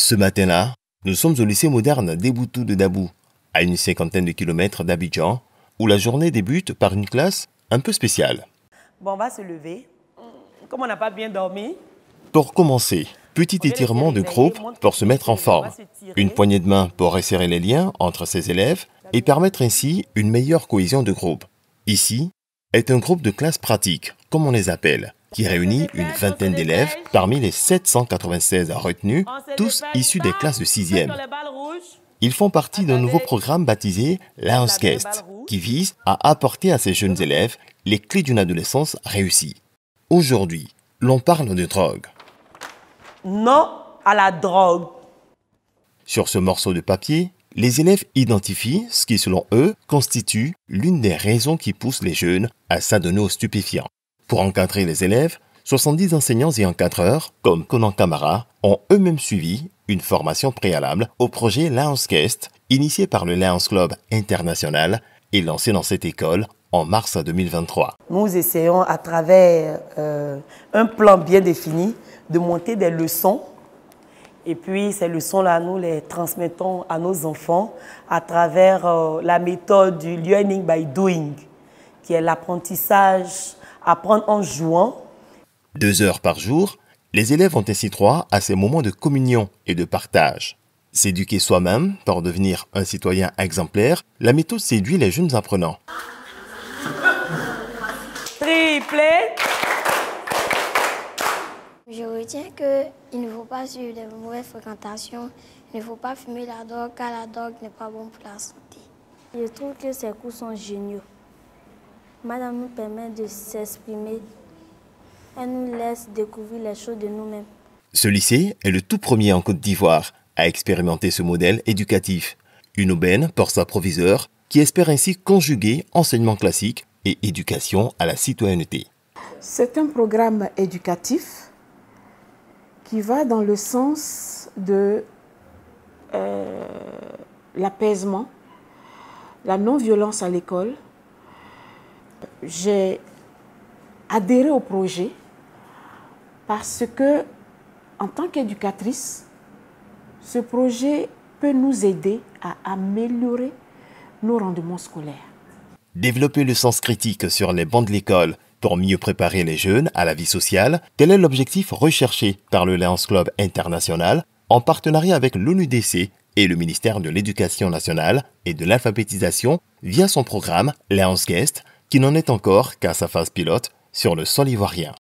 Ce matin-là, nous sommes au lycée moderne d'Eboutou de Dabou, à une cinquantaine de kilomètres d'Abidjan, où la journée débute par une classe un peu spéciale. Bon, on va se lever. Comme on n'a pas bien dormi. Pour commencer, petit étirement de groupe pour se mettre en forme. Une poignée de main pour resserrer les liens entre ses élèves et permettre ainsi une meilleure cohésion de groupe. Ici, est un groupe de classe pratique, comme on les appelle, qui réunit une vingtaine d'élèves parmi les 796 retenus, tous issus des classes de 6e. Ils font partie d'un nouveau programme baptisé Guest » qui vise à apporter à ces jeunes élèves les clés d'une adolescence réussie. Aujourd'hui, l'on parle de drogue. Non à la drogue. Sur ce morceau de papier, les élèves identifient ce qui, selon eux, constitue l'une des raisons qui poussent les jeunes à s'adonner aux stupéfiants. Pour encadrer les élèves, 70 enseignants et encadreurs, comme Conan Camara, ont eux-mêmes suivi une formation préalable au projet Guest, initié par le Lions Club International et lancé dans cette école en mars 2023. Nous essayons, à travers euh, un plan bien défini, de monter des leçons. Et puis, ces leçons-là, nous les transmettons à nos enfants à travers euh, la méthode du learning by doing, qui est l'apprentissage apprendre en jouant. Deux heures par jour, les élèves ont ainsi droit à ces moments de communion et de partage. S'éduquer soi-même pour devenir un citoyen exemplaire, la méthode séduit les jeunes apprenants. Triple! Je retiens qu'il ne faut pas suivre les mauvaises fréquentations, il ne faut pas fumer la drogue car la drogue n'est pas bonne pour la santé. Je trouve que ces cours sont géniaux. Madame nous permet de s'exprimer. Elle nous laisse découvrir les choses de nous-mêmes. Ce lycée est le tout premier en Côte d'Ivoire à expérimenter ce modèle éducatif. Une aubaine pour sa proviseur qui espère ainsi conjuguer enseignement classique et éducation à la citoyenneté. C'est un programme éducatif qui va dans le sens de euh, l'apaisement, la non-violence à l'école, j'ai adhéré au projet parce que, en tant qu'éducatrice, ce projet peut nous aider à améliorer nos rendements scolaires. Développer le sens critique sur les bancs de l'école pour mieux préparer les jeunes à la vie sociale, tel est l'objectif recherché par le Lions Club international en partenariat avec l'ONUDC et le ministère de l'Éducation nationale et de l'Alphabétisation via son programme Lions Guest qui n'en est encore qu'à sa phase pilote sur le sol ivoirien.